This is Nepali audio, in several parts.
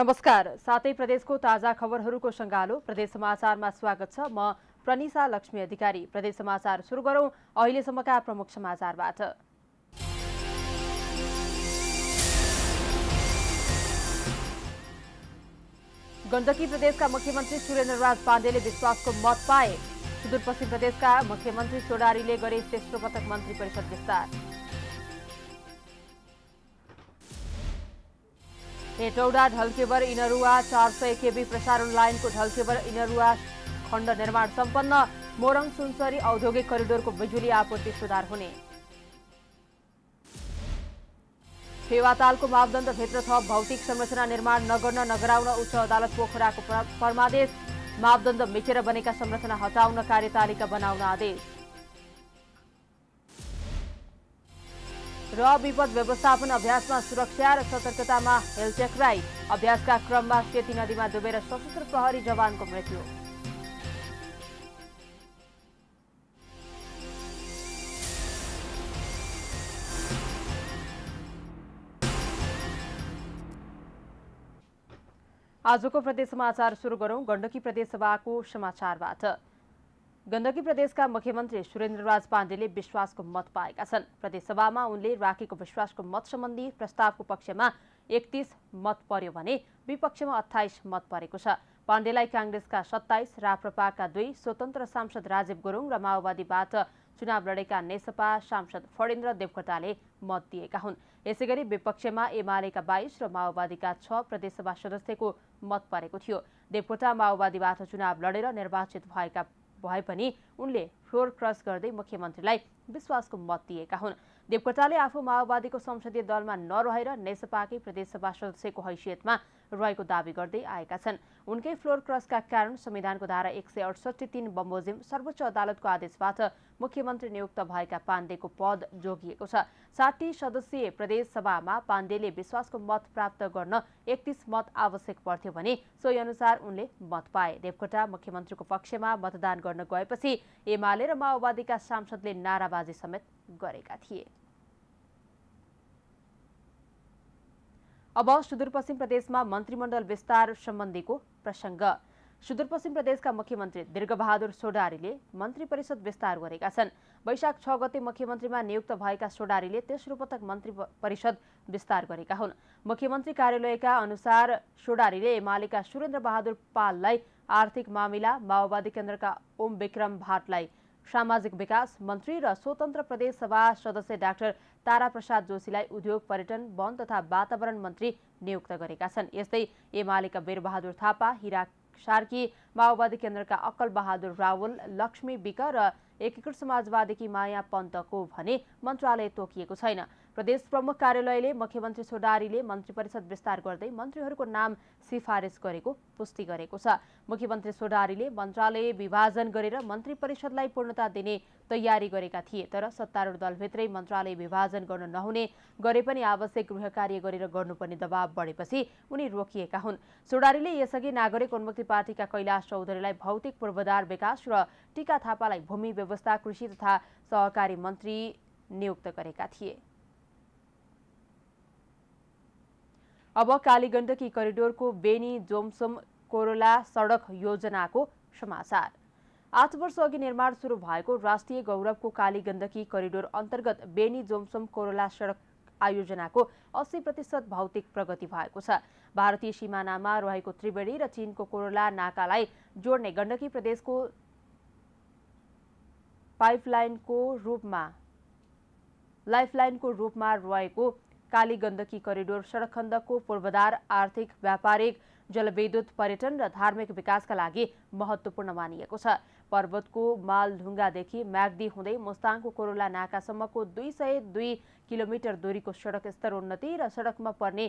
नमस्कार सातै प्रदेशको ताजा खबरहरूको सङ्गालो प्रदेश समाचारमा स्वागत छ म प्रनिसा लक्ष्मी अधिकारी प्रदेश समाचार सुरु गरौं अहिलेसम्मका प्रमुख समाचारबाट गण्डकी प्रदेशका मुख्यमन्त्री सुरेन्द्रराज पाण्डेले विश्वासको मत पाए सुदूरपश्चिम प्रदेशका मुख्यमन्त्री सोडारीले गरे तेस्रो पटक मन्त्री परिषद विस्तार हेटौडा ढल्केबर इनरुवा चार सय केबी प्रसारण लाइनको ढल्केबर इनरुवा खण्ड निर्माण सम्पन्न मोरङ सुनसरी औद्योगिक करिडोरको बिजुली आपूर्ति सुधार हुने फेवातालको मापदण्डभित्र थप भौतिक संरचना निर्माण नगर्न नगराउन उच्च अदालत पोखराको परमादेश मापदण्ड मिचेर बनेका संरचना हटाउन कार्यतालिका बनाउन आदेश र विपद व्यवस्थापन अभ्यासमा सुरक्षा र सतर्कतामा राई अभ्यासका क्रममा सेती नदीमा डुबेर सशस्त्र प्रहरी जवानको मृत्यु आजको प्रदेश समाचार सुरु गरौं गण्डकी प्रदेश सभाको समाचारबाट गण्डकी प्रदेशका मुख्यमन्त्री सुरेन्द्रराज पाण्डेले विश्वासको मत पाएका छन् प्रदेशसभामा उनले राखेको विश्वासको मत सम्बन्धी प्रस्तावको पक्षमा एकतिस मत पर्यो भने विपक्षमा अठाइस मत परेको छ पाण्डेलाई काङ्ग्रेसका सत्ताइस राप्रपाका दुई स्वतन्त्र सांसद राजीव गुरुङ र माओवादीबाट चुनाव लडेका नेसपा सांसद फडेन्द्र देवकोटाले मत दिएका हुन् यसै गरी विपक्षमा एमालेका बाइस र माओवादीका छ प्रदेशसभा सदस्यको मत परेको थियो देवकोटा माओवादीबाट चुनाव लडेर निर्वाचित भएका भए पनि उनले फ्लोर क्रस गर्दै मुख्यमन्त्रीलाई विश्वासको मत दिएका हुन् देवकोटाले आफू माओवादीको संसदीय दलमा नरहेर नेसपाकै प्रदेशसभा सदस्यको हैसियतमा रहेको दावी गर्दै आएका छन् उनकै फ्लोर क्रसका कारण संविधानको धारा एक सय अडसठी तिन बमोजिम सर्वोच्च अदालतको आदेशबाट मुख्यमन्त्री नियुक्त भएका पाण्डेको पद जोगिएको छ साठी सदस्यीय प्रदेशसभामा पाण्डेले विश्वासको मत प्राप्त गर्न एकतिस मत आवश्यक पर्थ्यो भने सोही अनुसार उनले मत पाए देवकोटा मुख्यमन्त्रीको पक्षमा मतदान गर्न गएपछि एमाले र माओवादीका सांसदले नाराबाजी समेत गरेका थिए अब सुदूरपश्चिम प्रदेशमा मन्त्रीमण्डल विस्तार सम्बन्धीको प्रसङ्ग सुदूरपश्चिम प्रदेशका मुख्यमन्त्री दीर्घबहादुर सोडारीले मन्त्री परिषद विस्तार गरेका छन् वैशाख छ गते मुख्यमन्त्रीमा नियुक्त भएका सोडारीले तेस्रो पटक मन्त्री परिषद विस्तार गरेका हुन् मुख्यमन्त्री कार्यालयका अनुसार सोडारीले एमालेका सुरेन्द्र बहादुर पाललाई आर्थिक मामिला माओवादी केन्द्रका ओम विक्रम भाटलाई सामाजिक विकास मन्त्री र स्वतन्त्र प्रदेश सभा सदस्य डाक्टर ताराप्रसाद जोशीलाई उद्योग पर्यटन वन तथा वातावरण मन्त्री नियुक्त गरेका छन् यस्तै एमालेका वीरबहादुर थापा हिरा सार्की माओवादी केन्द्रका अक्कल बहादुर रावल लक्ष्मी विक र एकीकृत समाजवादीकी माया पन्तको भने मन्त्रालय तोकिएको छैन प्रदेश प्रमुख कार्यालयले मुख्यमन्त्री छोडारीले मन्त्री परिषद विस्तार गर्दै मन्त्रीहरूको नाम सिफारिस गरेको पुष्टि गरेको छ मुख्यमन्त्री छोडारीले मन्त्रालय विभाजन गरेर मन्त्री परिषदलाई पूर्णता दिने तयारी गरेका थिए तर सत्तारूढ दलभित्रै मन्त्रालय विभाजन गर्न नहुने गरे पनि आवश्यक गृह कार्य गरेर गर्नुपर्ने दबाव बढेपछि उनी रोकिएका हुन् सोडारीले यसअघि नागरिक उन्मुक्ति पार्टीका कैलाश चौधरीलाई भौतिक पूर्वाधार विकास र टिका थापालाई भूमि व्यवस्था कृषि तथा सहकारी मन्त्री नियुक्त गरेका थिए अब कालीगण्डकी करिडोरको बेनी जोमसोम कोरोला सडक योजनाको समाचार आठ वर्ष अघि निर्माण सुरु भएको राष्ट्रिय गौरवको काली गण्डकी करिडोर अन्तर्गत बेनी जोमसोम कोरोला सडक आयोजनाको अस्सी प्रतिशत भौतिक प्रगति भएको छ भारतीय सिमानामा रहेको त्रिवेणी र चीनको कोरोला नाकालाई जोड्ने गण्डकी प्रदेशको पाइपलाइनको रूपमा लाइफलाइनको रूपमा रहेको काली गण्डकी करिडोर सडक खण्डको पूर्वाधार आर्थिक व्यापारिक जलविद्युत पर्यटन र धार्मिक विकासका लागि महत्त्वपूर्ण मानिएको छ पर्वतको मालढुङ्गादेखि म्याग्दी हुँदै मोस्ताङको कोरोला नाकासम्मको दुई सय दुई किलोमिटर दूरीको सडक स्तर उन्नति र सडकमा पर्ने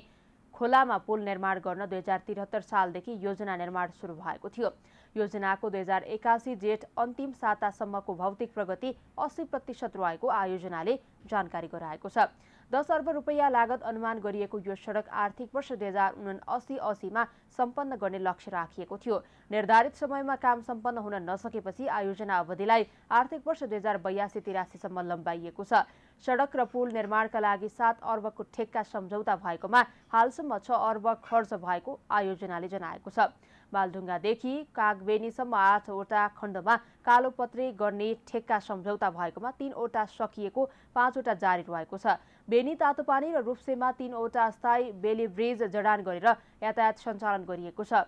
खोलामा पुल निर्माण गर्न दुई हजार त्रिहत्तर सालदेखि योजना निर्माण सुरु भएको थियो योजनाको दुई हजार एकासी जेठ अन्तिम सातासम्मको भौतिक प्रगति अस्सी प्रतिशत रहेको आयोजनाले जानकारी गराएको छ दस अर्ब रुपियाँ लागत अनुमान गरिएको यो सडक आर्थिक वर्ष दुई हजार उना असी असीमा सम्पन्न गर्ने लक्ष्य राखिएको थियो निर्धारित समयमा काम सम्पन्न हुन नसकेपछि आयोजना अवधिलाई आर्थिक वर्ष दुई हजार बयासी तिरासीसम्म लम्बाइएको छ सडक र पुल निर्माणका लागि सात अर्बको ठेक्का सम्झौता भएकोमा हालसम्म छ अर्ब खर्च भएको आयोजनाले जनाएको छ बालढुङ्गादेखि कागबेनीसम्म आठवटा खण्डमा कालोपत्री गर्ने ठेक्का सम्झौता भएकोमा तीनवटा सकिएको पाँचवटा जारी रहेको छ बेनी तातोपानी र रूपसेमा तीनवटा स्थायी बेली ब्रिज जडान गरेर यातायात सञ्चालन गरिएको छ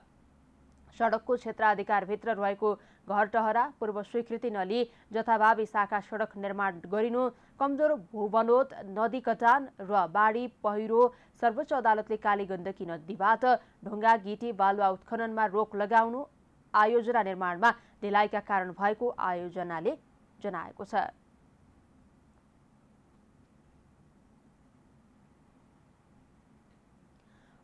सडकको क्षेत्राधिकारभित्र रहेको घर टहरा पूर्व स्वीकृति नली जथाभावी शाखा सडक निर्माण गरिनु कमजोर भूबनोत नदी कटान र बाढी पहिरो सर्वोच्च अदालतले काली गण्डकी नदीबाट ढुङ्गा गिटी बालुवा उत्खननमा रोक लगाउनु आयोजना निर्माणमा ढिलाइका कारण भएको आयोजनाले जनाएको छ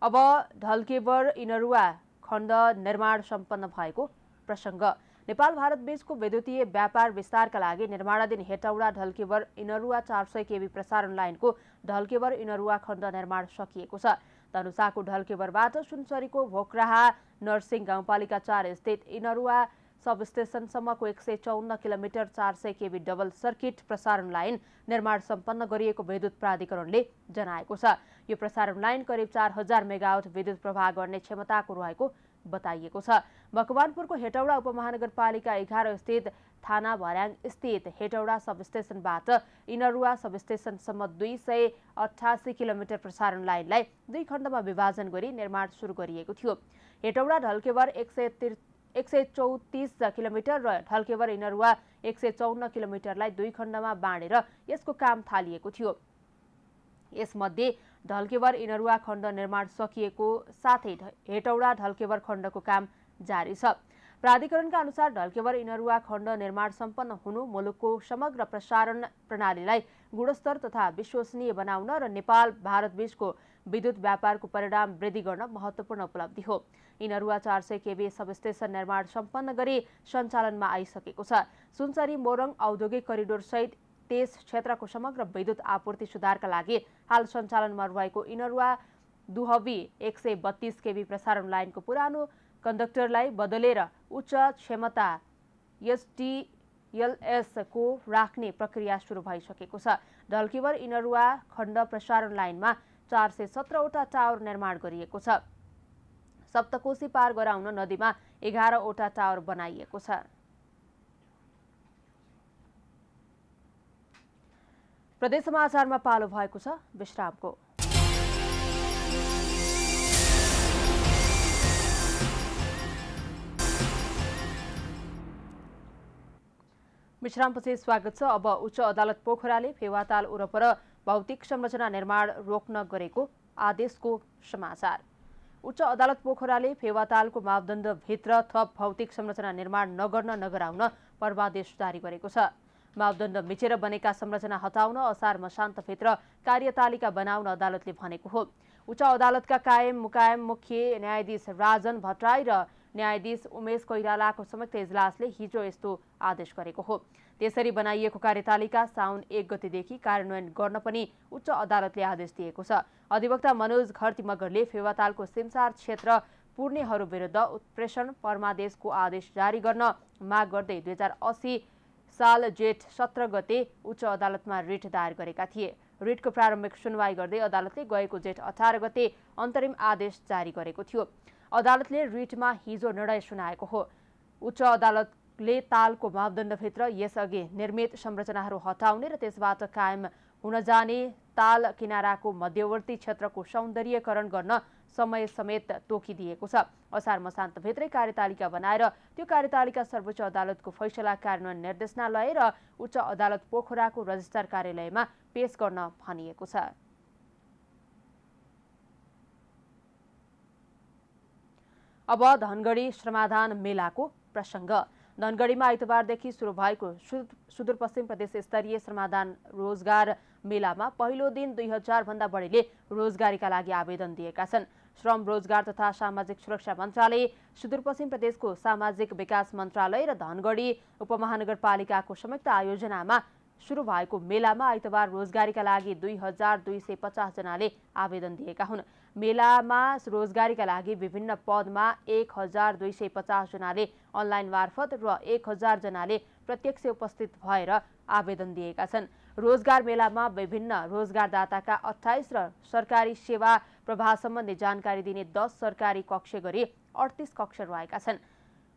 अब ढल्केबर इनरुवा खण्ड निर्माण सम्पन्न भएको प्रसङ्ग नेपाल भारत बीचको विद्युतीय व्यापार विस्तारका लागि निर्माणाधीन हेटौडा ढल्केबर इनरुवा चार सय केबी प्रसारण लाइनको ढल्केबर इनरुवा खण्ड निर्माण सकिएको छ धनुषाको ढल्केबरबाट सुनसरीको भोक्राहा नर्सिङ गाउँपालिका चार स्थित इनरुवा सब स्टेसनसम्मको एक सय चौन्न किलोमिटर चार सय केबी डबल सर्किट प्रसारण लाइन निर्माण सम्पन्न गरिएको विद्युत प्राधिकरणले जनाएको छ यो प्रसारण लाइन करिब चार हजार मेगावट विद्युत प्रवाह गर्ने क्षमताको रहेको बताइएको छ मकवानपुरको हेटौडा उपमहानगरपालिका एघार स्थित थाना भर्याङ स्थित हेटौडा सब स्टेसनबाट इनरुवा सब स्टेसनसम्म दुई सय अठासी किलोमिटर प्रसारण लाइनलाई दुई खण्डमा विभाजन गरी निर्माण सुरु गरिएको थियो हेटौडा ढल्केवर एक सय एक सय चौतिस किलोमिटर र ढल्केवर इनरुवा एक सय चौन्न किलोमिटरलाई दुई खण्डमा बाँडेर यसको काम थालिएको थियो यसमध्ये ढल्केवर इनरुवा खण्ड निर्माण सकिएको साथै हेटौडा ढल्केवर खण्डको काम जारी छ प्राधिकरणका अनुसार ढल्केवर इनरुवा खण्ड निर्माण सम्पन्न हुनु मुलुकको समग्र प्रसारण प्रणालीलाई गुणस्तर तथा विश्वसनीय बनाउन र नेपाल भारतबीचको विद्युत व्यापारको परिणाम वृद्धि गर्न महत्त्वपूर्ण उपलब्धि हो इनरुवा चार सय केबी सबस्टेसन निर्माण सम्पन्न गरी सञ्चालनमा आइसकेको छ सुनसरी मोरङ औद्योगिक करिडोरसहित त्यस क्षेत्रको समग्र विद्युत आपूर्ति सुधारका लागि हाल सञ्चालनमा रहेको इनरुवा दुहबी एक सय बत्तीस केबी प्रसारण लाइनको पुरानो कन्डक्टरलाई बदलेर उच्च क्षमता एसडिएलएसको राख्ने प्रक्रिया सुरु भइसकेको छ ढल्किवर इनरुवा खण्ड प्रसारण लाइनमा चार सय सत्रवटा टावर निर्माण गरिएको छ सप्तकोशी पार गराउन नदीमा एघारवटा टावर बनाइएको छ प्रदेश समाचारमा पालो भएको छ विश्रामको विश्रामपछि स्वागत छ अब उच्च अदालत पोखराले फेवाताल वरपर भौतिक संरचना निर्माण रोक्न गरेको आदेशको समाचार उच्च अदालत पोखराले फेवातालको मापदण्डभित्र थप भौतिक संरचना निर्माण नगर्न नगराउन पर्वादेश जारी गरेको छ मापदण्ड मिचेर बनेका संरचना हटाउन असार मशान्तभित्र कार्यतालिका बनाउन अदालतले भनेको हो उच्च अदालतका कायम मुकायम मुख्य न्यायाधीश राजन भट्टराई र न्यायाधीश उमेश कोइरालाको संयुक्त इजलासले हिजो यस्तो आदेश गरेको हो त्यसरी बनाइएको कार्यतालिका साउन एक गतिदेखि कार्यान्वयन गर्न पनि उच्च अदालतले आदेश दिएको छ अधिवक्ता मनोज घरती मगरले फेवातालको सिमसार क्षेत्र पूर्णेहरू विरुद्ध उत्प्रेषण परमादेशको आदेश जारी गर्न माग गर्दै दुई हजार असी साल जेठ सत्र गते उच्च अदालतमा रिट दायर गरेका थिए रिटको प्रारम्भिक सुनवाई गर्दै अदालतले गएको जेठ अठार गते अन्तरिम आदेश जारी गरेको थियो अदालतले रिटमा हिजो निर्णय सुनाएको हो उच्च अदालतले तालको मापदण्डभित्र यसअघि निर्मित संरचनाहरू हटाउने र त्यसबाट कायम हुन जाने ताल किनाराको मध्यवर्ती क्षेत्रको सौन्दर्यकरण गर्न समय समेत तोकिदिएको छ असार मसान्तभित्रै कार्यतालिका बनाएर त्यो कार्यतालिका सर्वोच्च अदालतको फैसला कार्यान्वयन निर्देशनालय र उच्च अदालत पोखराको रजिस्टर कार्यालयमा पेश गर्न भनिएको छ अब धनगढी श्रमाधान मेलाको प्रसङ्ग धनगढीमा आइतबारदेखि सुरु भएको सुदूरपश्चिम प्रदेश स्तरीय समाधान रोजगार मेलामा पहिलो दिन दुई भन्दा बढीले रोजगारीका लागि आवेदन दिएका छन् श्रम रोजगार तथा सामाजिक सुरक्षा मन्त्रालय सुदूरपश्चिम प्रदेशको सामाजिक विकास मन्त्रालय र धनगढी उपमहानगरपालिकाको संयुक्त आयोजनामा सुरु भएको मेलामा आइतबार रोजगारीका लागि दुई हजार दुई सय पचासजनाले आवेदन दिएका हुन् मेलामा रोजगारीका लागि विभिन्न पदमा एक हजार दुई सय पचासजनाले अनलाइन मार्फत र एक हजारजनाले प्रत्यक्ष उपस्थित भएर आवेदन दिएका छन् रोजगार मेलामा विभिन्न रोजगारदाताका अठाइस र सरकारी सेवा प्रभाव सम्बन्धी जानकारी दिने दस सरकारी कक्ष गरी अडतिस कक्ष रहेका छन्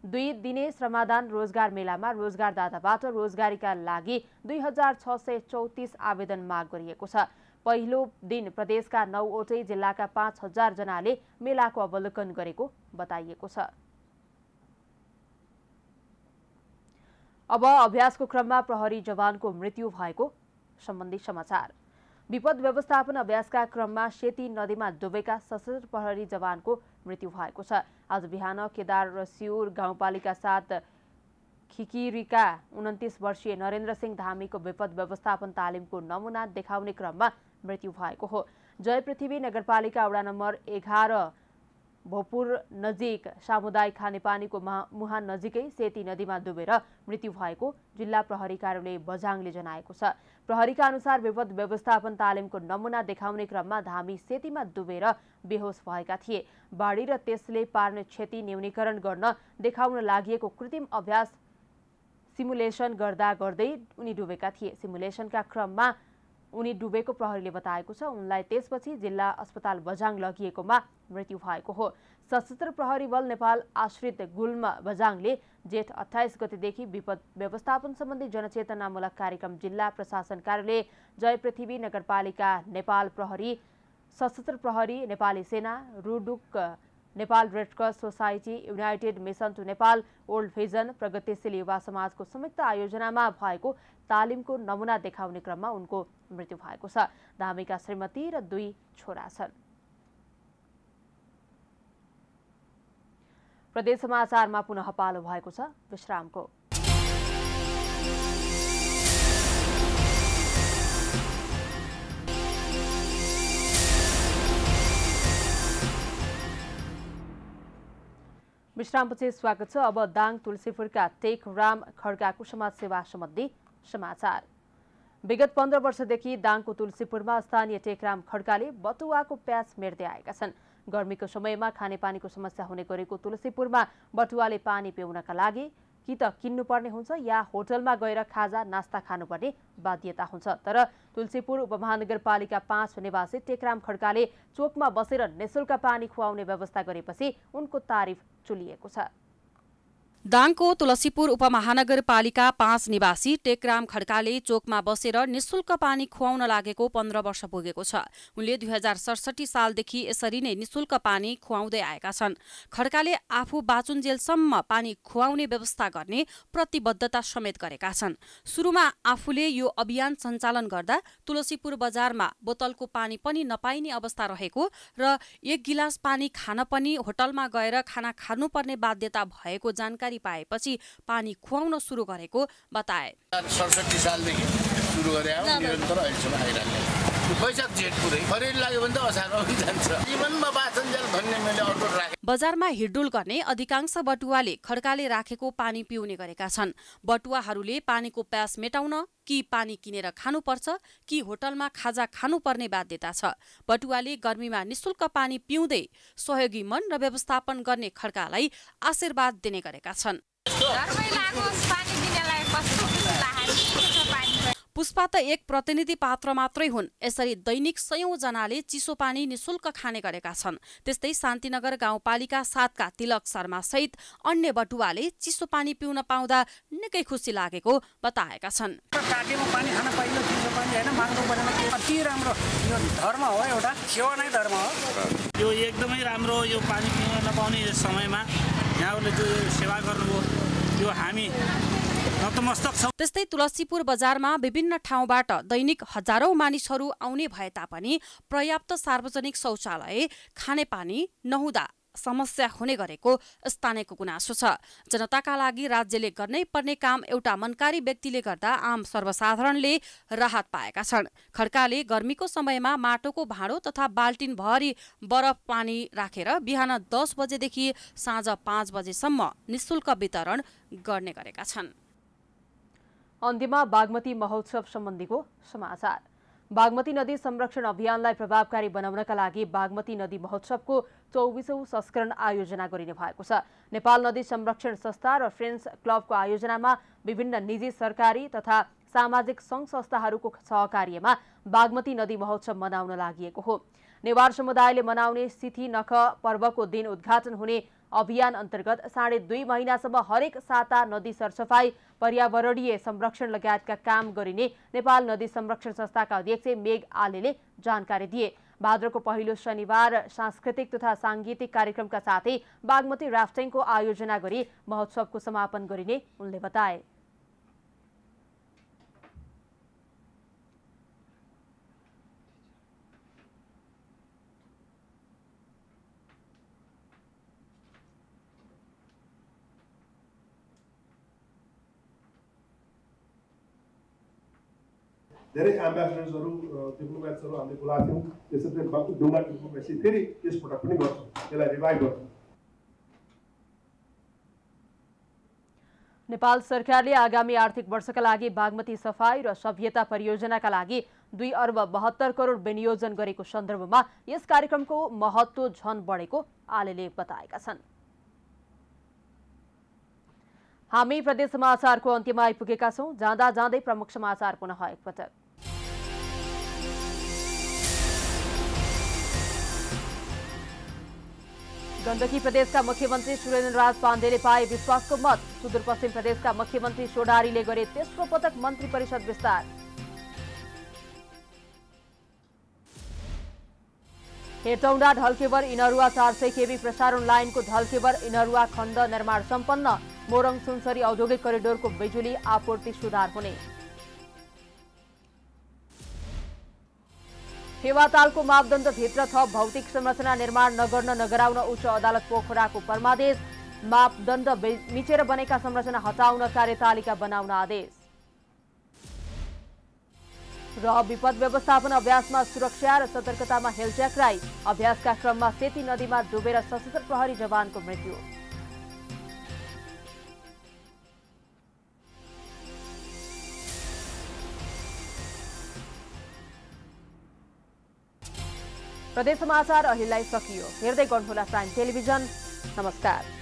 दुई दिने श्रमादान रोजगार मेलामा रोजगारदाताबाट रोजगारीका लागि दुई हजार छ सय चौतिस आवेदन माग गरिएको छ पहिलो दिन प्रदेशका नौवटै जिल्लाका पाँच हजारजनाले मेलाको अवलोकन गरेको बताइएको छ अब अभ्यासको क्रममा प्रहरी जवानको मृत्यु भएको सम्बन्धी समाचार विपद व्यवस्थापन अभ्यासका क्रममा सेती नदीमा डुबेका सशस्त्र प्रहरी जवानको मृत्यु भएको छ आज बिहान केदार र रसिउर गाउँपालिका साथ खिकिरीका उन्तिस वर्षीय नरेन्द्र सिंह धामीको विपद व्यवस्थापन तालिमको नमुना देखाउने क्रममा मृत्यु भएको हो जय पृथ्वी नगरपालिका वडा नम्बर एघार भोपुर नजिक सामुदायिक खानेपानीको मुहान नजिकै सेती नदीमा डुबेर मृत्यु भएको जिल्ला प्रहरी कार्यालय बझाङले जनाएको छ प्रहरीका अनुसार विपद व्यवस्थापन तालिमको नमुना देखाउने क्रममा धामी सेतीमा डुबेर बेहोस भएका थिए बाढी र त्यसले पार्ने क्षति न्यूनीकरण गर्न देखाउन लागि कृत्रिम अभ्यास सिमुलेसन गर्दा गर्दै उनी डुबेका थिए सिमुलेसनका क्रममा उनी डुबेको प्रहरीले बताएको छ उनलाई त्यसपछि जिल्ला अस्पताल बझाङ लगिएकोमा मृत्यु भएको हो सशस्त्र प्रहरी बल नेपाल आश्रित गुल्म बझाङले जेठ अठाइस गतेदेखि विपद व्यवस्थापन सम्बन्धी जनचेतनामूलक कार्यक्रम जिल्ला प्रशासन कार्यालय जय पृथ्वी नगरपालिका नेपाल प्रहरी सशस्त्र प्रहरी नेपाली सेना रुडुक Nepal cross society united mission to Nepal old vision प्रगतिशील युवा समाजको संयुक्त आयोजनामा भएको तालिमको नमुना देखाउने क्रममा उनको मृत्यु भएको छ धामीका श्रीमती र दुई छोरा छन् प्रदेश समाचारमा पुनः पालो भएको छ विश्रामको विश्रामपछि स्वागत छ अब दाङ तुलसीपुरका टेक राम खड्गाको समाज सेवा सम्बन्धी समाचार विगत पन्ध्र वर्षदेखि दाङको तुलसीपुरमा स्थानीय टेकराम खड्काले बटुवाको प्याज मेट्दै आएका छन् गर्मीको समयमा खानेपानीको समस्या हुने गरेको तुलसीपुरमा बटुवाले पानी पिउनका लागि कि त किन्नुपर्ने हुन्छ या होटलमा गएर खाजा नास्ता खानुपर्ने बाध्यता हुन्छ तर तुलसीपुर उपमहानगरपालिका पाँच निवासी टेकराम खड्काले चोकमा बसेर निशुल्क पानी खुवाउने व्यवस्था गरेपछि उनको तारिफ चुलिएको छ दाङको तुलसीपुर उपमहानगरपालिका पाँच निवासी टेकराम खड्काले चोकमा बसेर निशुल्क पानी खुवाउन लागेको पन्ध्र वर्ष पुगेको छ उनले दुई हजार सडसठी सालदेखि यसरी नै निशुल्क पानी खुवाउँदै आएका छन् खड्काले आफू बाचुन्जेलसम्म पानी खुवाउने व्यवस्था गर्ने प्रतिबद्धता समेत गरेका छन् सुरुमा आफूले यो अभियान सञ्चालन गर्दा तुलसीपुर बजारमा बोतलको पानी पनि नपाइने अवस्था रहेको र एक गिलास पानी खान पनि होटलमा गएर खाना खानुपर्ने बाध्यता भएको जानकारी जानकारी पाएपछि पानी खुवाउन सुरु गरेको बताए सडसठी सालदेखि सुरु गरे निरन्तर अहिलेसम्म आइरहेको बैशाख जेठ पुरै लाग्यो भने त असारमा जान्छ जीवनमा बाँचन्जेल भन्ने मैले अर्को राखेँ बजारमा हिडडुल गर्ने अधिकांश बटुवाले खड्काले राखेको पानी पिउने गरेका छन् बटुवाहरूले पानीको प्यास मेटाउन कि पानी किनेर खानुपर्छ कि होटलमा खाजा खानुपर्ने बाध्यता छ बटुवाले गर्मीमा निशुल्क पानी पिउँदै सहयोगी मन र व्यवस्थापन गर्ने खड्कालाई आशीर्वाद दिने गरेका छन् पुष्पा त एक प्रतिनिधि पात्र मात्रै हुन् यसरी दैनिक सयौँजनाले चिसो पानी निशुल्क खाने गरेका छन् त्यस्तै शान्तिनगर गाउँपालिका सातका तिलक शर्मा सहित अन्य बटुवाले चिसो पानी पिउन पाउँदा निकै खुसी लागेको बताएका छन् यो एकदमै राम्रो यो पानी पिउन नपाउने समयमा यहाँहरूले जो सेवा गर्नुभयो यो हामी त्यस्तै तुलसीपुर बजारमा विभिन्न ठाउँबाट दैनिक हजारौं मानिसहरू आउने भए तापनि पर्याप्त सार्वजनिक शौचालय खानेपानी नहुँदा समस्या हुने गरेको स्थानीयको गुनासो छ जनताका लागि राज्यले गर्नै पर्ने काम एउटा मनकारी व्यक्तिले गर्दा आम सर्वसाधारणले राहत पाएका छन् खड्काले गर्मीको समयमा माटोको भाँडो तथा बाल्टिन भरि बरफ पानी राखेर बिहान दस बजेदेखि साँझ पाँच बजेसम्म निशुल्क वितरण गर्ने गरेका छन् अन्त्यमा बागमती महोत्सव सम्बन्धीको समाचार बागमती नदी संरक्षण अभियानलाई प्रभावकारी बनाउनका लागि बागमती नदी महोत्सवको चौबिसौं संस्करण आयोजना गरिने भएको छ नेपाल नदी संरक्षण संस्था र फ्रेन्ड्स क्लबको आयोजनामा विभिन्न निजी सरकारी तथा सामाजिक संघ संस्थाहरूको सहकार्यमा बागमती नदी महोत्सव मनाउन लागि हो नेवार समुदायले मनाउने सिथी नख पर्वको दिन उद्घाटन हुने अभियान अन्तर्गत साढे दुई महिनासम्म हरेक साता नदी सरसफाई पर्यावरणीय संरक्षण लगायतका काम गरिने नेपाल नदी संरक्षण संस्थाका अध्यक्ष मेघ आलेले जानकारी दिए भाद्रको पहिलो शनिबार सांस्कृतिक तथा साङ्गीतिक कार्यक्रमका साथै बागमती राफ्टिङको आयोजना गरी महोत्सवको समापन गरिने उनले बताए धेरै एम्बेसडर्सहरू डिप्लोमेट्सहरू हामीले बोलाएको थियौँ त्यसरी डुङ्गा डिप्लोमेसी फेरि यसपटक पनि गर्छौँ त्यसलाई रिभाइभ गर्छौँ नेपाल सरकारले आगामी आर्थिक वर्षका लागि बागमती सफाई र सभ्यता परियोजनाका लागि दुई अर्ब बहत्तर करोड विनियोजन गरेको सन्दर्भमा यस कार्यक्रमको महत्त्व झन बढेको आलेले बताएका छन् हामी प्रदेश समाचारको अन्त्यमा आइपुगेका छौँ जाँदा जाँदै प्रमुख समाचार पुनः एकपटक गण्डकी प्रदेशका मुख्यमन्त्री सुरेन्द्र राज पाण्डेले पाए विश्वासको मत सुदूरपश्चिम प्रदेशका मुख्यमन्त्री सोडारीले गरे तेस्रो पटक मन्त्री परिषद विस्तार हेटौँडा ढल्केवर इनरुवा चार सय केबी प्रसारण लाइनको ढल्केवर इनरुवा खण्ड निर्माण सम्पन्न मोरङ सुनसरी औद्योगिक करिडोरको बिजुली आपूर्ति सुधार हुने फेवातालको मापदण्डभित्र थप भौतिक संरचना निर्माण नगर्न नगराउन उच्च अदालत पोखराको परमादेश मापदण्ड मिचेर बनेका संरचना हटाउन कार्यतालिका बनाउन आदेश र विपद व्यवस्थापन अभ्यासमा सुरक्षा र सतर्कतामा हेलट्याक्राई अभ्यासका क्रममा सेती नदीमा डुबेर सशस्त्र प्रहरी जवानको मृत्यु प्रदेश समाचार अहिलेलाई सकियो हेर्दै गर्नुहोला साइन टेलिभिजन नमस्कार